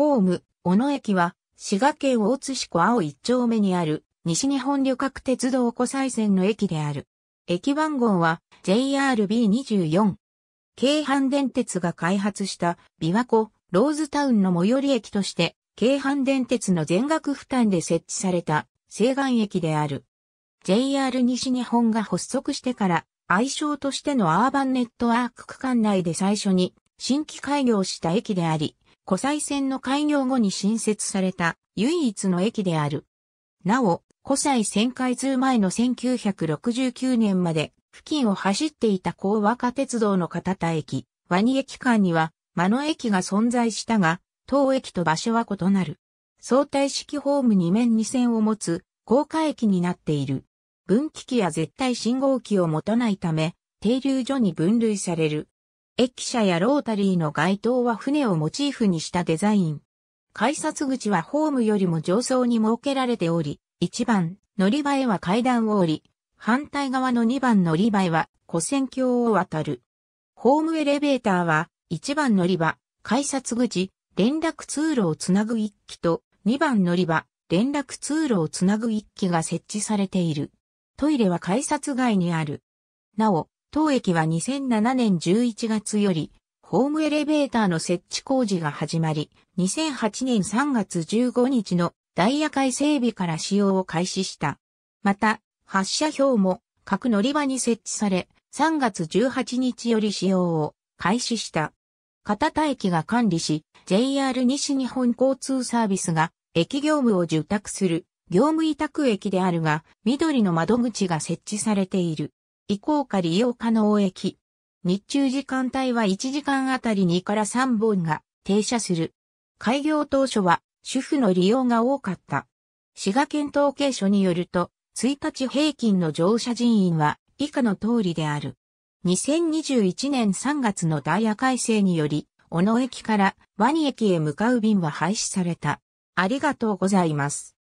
ホーム、小野駅は、滋賀県大津市小青一丁目にある、西日本旅客鉄道湖西線の駅である。駅番号は JRB24。京阪電鉄が開発した琵琶湖ローズタウンの最寄り駅として、京阪電鉄の全額負担で設置された西岸駅である。JR 西日本が発足してから、愛称としてのアーバンネットワーク区間内で最初に新規開業した駅であり、湖西線の開業後に新設された唯一の駅である。なお、湖西線開通前の1969年まで付近を走っていた高和化鉄道の片田駅、ワニ駅間には、間野駅が存在したが、当駅と場所は異なる。相対式ホーム2面2線を持つ、高架駅になっている。分岐器や絶対信号機を持たないため、停留所に分類される。駅舎やロータリーの街灯は船をモチーフにしたデザイン。改札口はホームよりも上層に設けられており、1番乗り場へは階段を降り、反対側の2番乗り場へは古線橋を渡る。ホームエレベーターは1番乗り場、改札口、連絡通路をつなぐ1機と2番乗り場、連絡通路をつなぐ1機が設置されている。トイレは改札外にある。なお、当駅は2007年11月より、ホームエレベーターの設置工事が始まり、2008年3月15日のダイヤ改整備から使用を開始した。また、発車表も各乗り場に設置され、3月18日より使用を開始した。片田駅が管理し、JR 西日本交通サービスが駅業務を受託する業務委託駅であるが、緑の窓口が設置されている。移行か利用可能駅。日中時間帯は1時間あたり2から3本が停車する。開業当初は主婦の利用が多かった。滋賀県統計所によると、1日平均の乗車人員は以下の通りである。2021年3月のダイヤ改正により、小野駅からワニ駅へ向かう便は廃止された。ありがとうございます。